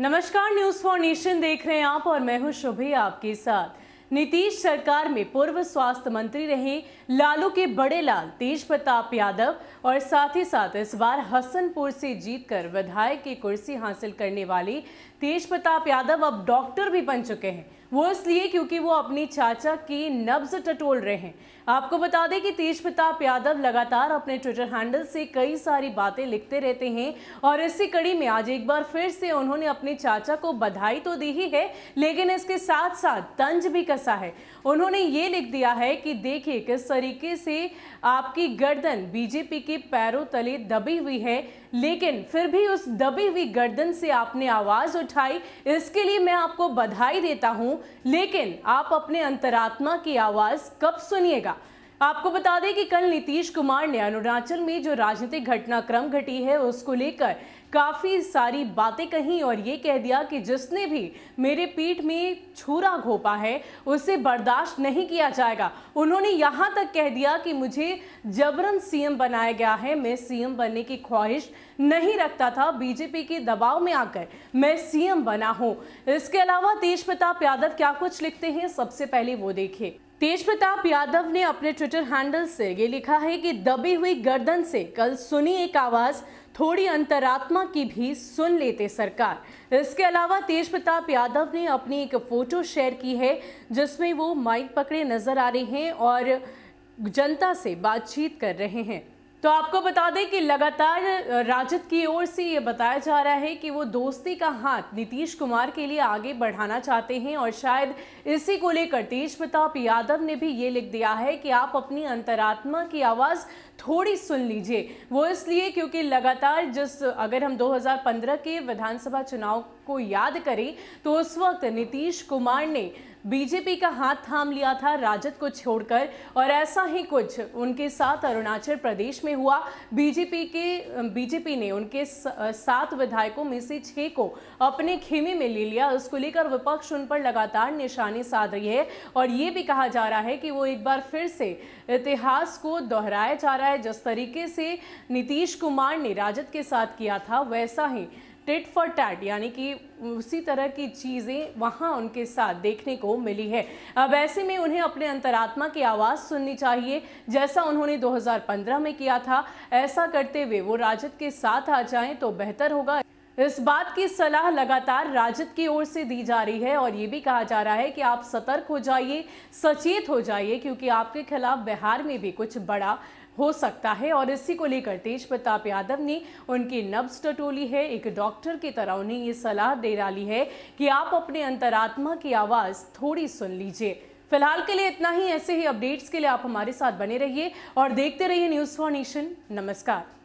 नमस्कार news for nation देख रहे हैं आप और मैं हूं शुभी आपके साथ नीतीश सरकार में पूर्व स्वास्थ्य मंत्री रहे लालू के बड़े लाल तेज प्रताप यादव और साथ ही साथ इस बार हसनपुर से जीतकर विधायक की कुर्सी हासिल करने वाले तेज प्रताप यादव अब डॉक्टर भी बन चुके हैं वो इसलिए क्योंकि वो अपनी चाचा की नब्ज टटोल रहे हैं आपको बता दें कि तेज प्रताप यादव लगातार अपने ट्विटर हैंडल से कई सारी बातें लिखते रहते हैं और इसी कड़ी में आज एक बार फिर से उन्होंने अपने चाचा को बधाई तो दी ही है लेकिन इसके साथ साथ तंज भी कसा है उन्होंने ये लिख दिया है कि देखिए किस तरीके से आपकी गर्दन बीजेपी के पैरों तले दबी हुई है लेकिन फिर भी उस दबी हुई गर्दन से आपने आवाज़ उठाई इसके लिए मैं आपको बधाई देता हूं लेकिन आप अपने अंतरात्मा की आवाज कब सुनिएगा आपको बता दें कि कल नीतीश कुमार ने अरुणाचल में जो राजनीतिक घटनाक्रम घटी है उसको लेकर काफ़ी सारी बातें कहीं और ये कह दिया कि जिसने भी मेरे पीठ में छुरा घोपा है उसे बर्दाश्त नहीं किया जाएगा उन्होंने यहाँ तक कह दिया कि मुझे जबरन सीएम बनाया गया है मैं सीएम बनने की ख्वाहिश नहीं रखता था बीजेपी के दबाव में आकर मैं सीएम बना हूँ इसके अलावा तेज प्रताप यादव क्या कुछ लिखते हैं सबसे पहले वो देखिए तेज प्रताप यादव ने अपने ट्विटर हैंडल से ये लिखा है कि दबी हुई गर्दन से कल सुनी एक आवाज़ थोड़ी अंतरात्मा की भी सुन लेते सरकार इसके अलावा तेज प्रताप यादव ने अपनी एक फ़ोटो शेयर की है जिसमें वो माइक पकड़े नज़र आ रहे हैं और जनता से बातचीत कर रहे हैं तो आपको बता दें कि लगातार राजद की ओर से ये बताया जा रहा है कि वो दोस्ती का हाथ नीतीश कुमार के लिए आगे बढ़ाना चाहते हैं और शायद इसी को लेकर तेज प्रताप यादव ने भी ये लिख दिया है कि आप अपनी अंतरात्मा की आवाज़ थोड़ी सुन लीजिए वो इसलिए क्योंकि लगातार जिस अगर हम 2015 के विधानसभा चुनाव को याद करें तो उस वक्त नीतीश कुमार ने बीजेपी का हाथ थाम लिया था राजद को छोड़कर और ऐसा ही कुछ उनके साथ अरुणाचल प्रदेश में हुआ बीजेपी के बीजेपी ने उनके सात विधायकों में से छः को अपने खेमे में ले लिया उसको लेकर विपक्ष उन पर लगातार निशाने साध रही है और ये भी कहा जा रहा है कि वो एक बार फिर से इतिहास को दोहराया जा रहा है जिस तरीके से नीतीश कुमार ने राजद के साथ किया था वैसा ही टिट फॉर टैट यानी कि उसी तरह की चीज़ें वहाँ उनके साथ देखने को मिली है अब ऐसे में उन्हें अपने अंतरात्मा की आवाज़ सुननी चाहिए जैसा उन्होंने 2015 में किया था ऐसा करते हुए वो राजद के साथ आ जाएं तो बेहतर होगा इस बात की सलाह लगातार राजद की ओर से दी जा रही है और ये भी कहा जा रहा है कि आप सतर्क हो जाइए सचेत हो जाइए क्योंकि आपके खिलाफ बिहार में भी कुछ बड़ा हो सकता है और इसी को लेकर तेज प्रताप यादव ने उनकी नब्ज टटोली है एक डॉक्टर की तरह उन्हें ये सलाह दे डाली है कि आप अपने अंतरात्मा की आवाज़ थोड़ी सुन लीजिए फिलहाल के लिए इतना ही ऐसे ही अपडेट्स के लिए आप हमारे साथ बने रहिए और देखते रहिए न्यूज़ फॉर नेशन नमस्कार